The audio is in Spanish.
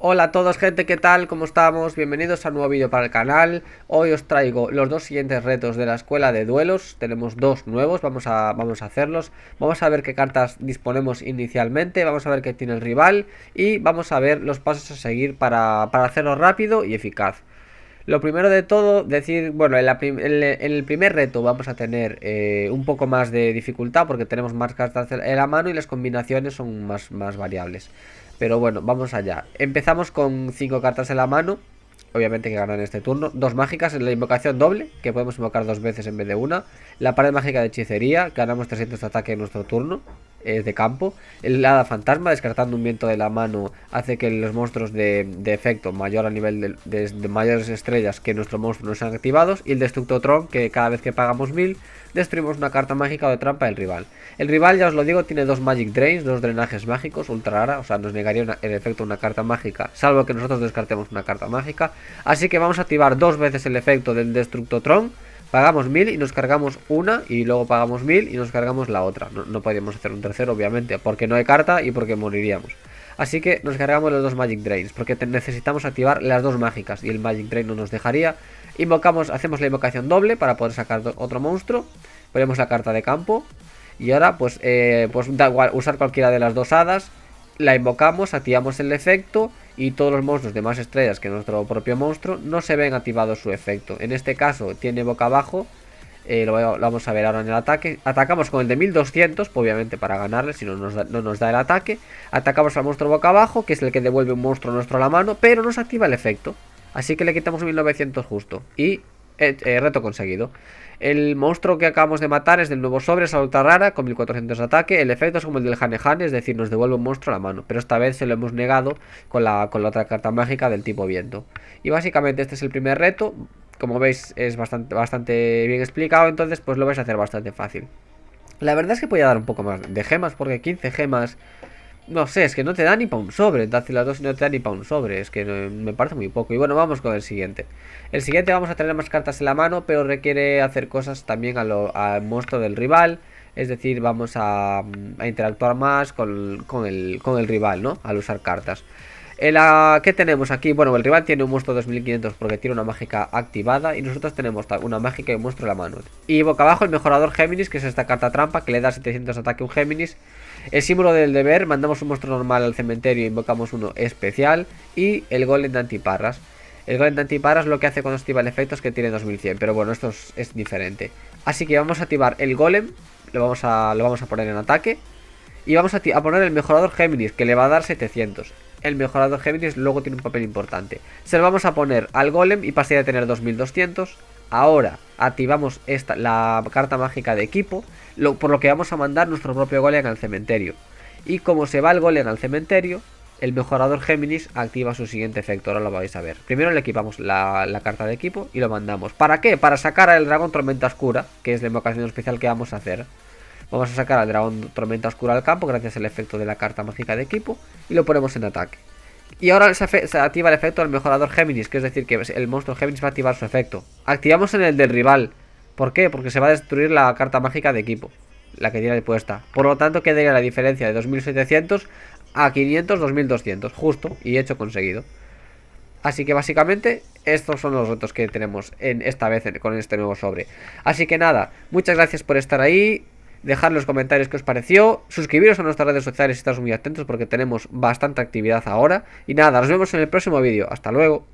Hola a todos gente, ¿qué tal? ¿Cómo estamos? Bienvenidos a un nuevo vídeo para el canal Hoy os traigo los dos siguientes retos de la escuela de duelos Tenemos dos nuevos, vamos a, vamos a hacerlos Vamos a ver qué cartas disponemos inicialmente Vamos a ver qué tiene el rival Y vamos a ver los pasos a seguir para, para hacerlo rápido y eficaz lo primero de todo, decir, bueno, en, el primer reto vamos a tener eh, un poco más de dificultad porque tenemos más cartas en la mano y las combinaciones son más, más variables. Pero bueno, vamos allá. Empezamos con 5 cartas en la mano. Obviamente que ganan este turno. Dos mágicas en la invocación doble, que podemos invocar dos veces en vez de una. La pared mágica de hechicería, ganamos 300 de ataque en nuestro turno. Eh, de campo. El hada fantasma, descartando un viento de la mano, hace que los monstruos de, efecto mayor a nivel de, mayores estrellas que nuestro monstruo no sean activados. Y el tron que cada vez que pagamos 1000, destruimos una carta mágica o de trampa del rival. El rival, ya os lo digo, tiene dos Magic Drains, dos drenajes mágicos, ultra rara, o sea, nos negaría el efecto una carta mágica, salvo que nosotros descartemos una carta mágica. Así que vamos a activar dos veces el efecto del tron Pagamos 1000 y nos cargamos una y luego pagamos 1000 y nos cargamos la otra. No, no podíamos hacer un tercero, obviamente, porque no hay carta y porque moriríamos. Así que nos cargamos los dos Magic Drains, porque necesitamos activar las dos mágicas y el Magic Drain no nos dejaría. Invocamos, hacemos la invocación doble para poder sacar otro monstruo. Ponemos la carta de campo y ahora pues, eh, pues da igual usar cualquiera de las dos hadas. La invocamos, activamos el efecto y todos los monstruos de más estrellas que nuestro propio monstruo no se ven activados su efecto. En este caso tiene boca abajo, eh, lo, vamos a ver ahora en el ataque. Atacamos con el de 1200, obviamente para ganarle, si no nos da, no nos da el ataque. Atacamos al monstruo boca abajo, que es el que devuelve un monstruo nuestro a la mano, pero no se activa el efecto. Así que le quitamos 1900 justo. Y eh, eh, reto conseguido. El monstruo que acabamos de matar es del nuevo sobre, salta rara, con 1400 de ataque. El efecto es como el del Hanehane, es decir, nos devuelve un monstruo a la mano. Pero esta vez se lo hemos negado con la, con la otra carta mágica del tipo viento. Y básicamente este es el primer reto. Como veis es bastante, bastante bien explicado, entonces pues lo vais a hacer bastante fácil. La verdad es que voy a dar un poco más de gemas, porque 15 gemas no sé, es que no te da ni para un sobre. hace las dos no te da ni para un sobre. Es que me parece muy poco. Y bueno, vamos con el siguiente. El siguiente vamos a tener más cartas en la mano, pero requiere hacer cosas también al monstruo del rival. Es decir, vamos a, interactuar más con, con, el, con el rival, ¿no? Al usar cartas. ¿Qué tenemos aquí, bueno, el rival tiene un monstruo 2500 porque tiene una mágica activada y nosotros tenemos una mágica y un monstruo en la mano. Y boca abajo el mejorador Géminis, que es esta carta trampa que le da 700 ataque a un Géminis. El símbolo del deber, mandamos un monstruo normal al cementerio e invocamos uno especial. Y el golem de antiparras. El golem de antiparras lo que hace cuando activa el efecto es que tiene 2100, pero bueno, esto es, diferente. Así que vamos a activar el golem, lo vamos a, lo vamos a poner en ataque. Y vamos a, a poner el mejorador Géminis, que le va a dar 700 el mejorador Géminis luego tiene un papel importante. Se lo vamos a poner al golem y pasaría a tener 2200. Ahora activamos esta, la carta mágica de equipo, por lo que vamos a mandar nuestro propio golem al cementerio. Y como se va el golem al cementerio, el mejorador Géminis activa su siguiente efecto, ahora lo vais a ver. Primero le equipamos la, la, carta de equipo y lo mandamos. ¿Para qué? Para sacar al dragón Tormenta Oscura, que es la invocación especial que vamos a hacer. Vamos a sacar al dragón Tormenta Oscura al campo gracias al efecto de la carta mágica de equipo y lo ponemos en ataque. Y ahora se, activa el efecto del mejorador Géminis, que es decir, que el monstruo Géminis va a activar su efecto. Activamos en el del rival. ¿Por qué? Porque se va a destruir la carta mágica de equipo, la que tiene puesta. Por lo tanto, quedaría la diferencia de 2700 a 500, 2200, justo y hecho conseguido. Así que básicamente estos son los retos que tenemos en esta vez con este nuevo sobre. Así que nada, muchas gracias por estar ahí dejar los comentarios qué os pareció, suscribiros a nuestras redes sociales si estáis muy atentos porque tenemos bastante actividad ahora. Y nada, nos vemos en el próximo vídeo. Hasta luego.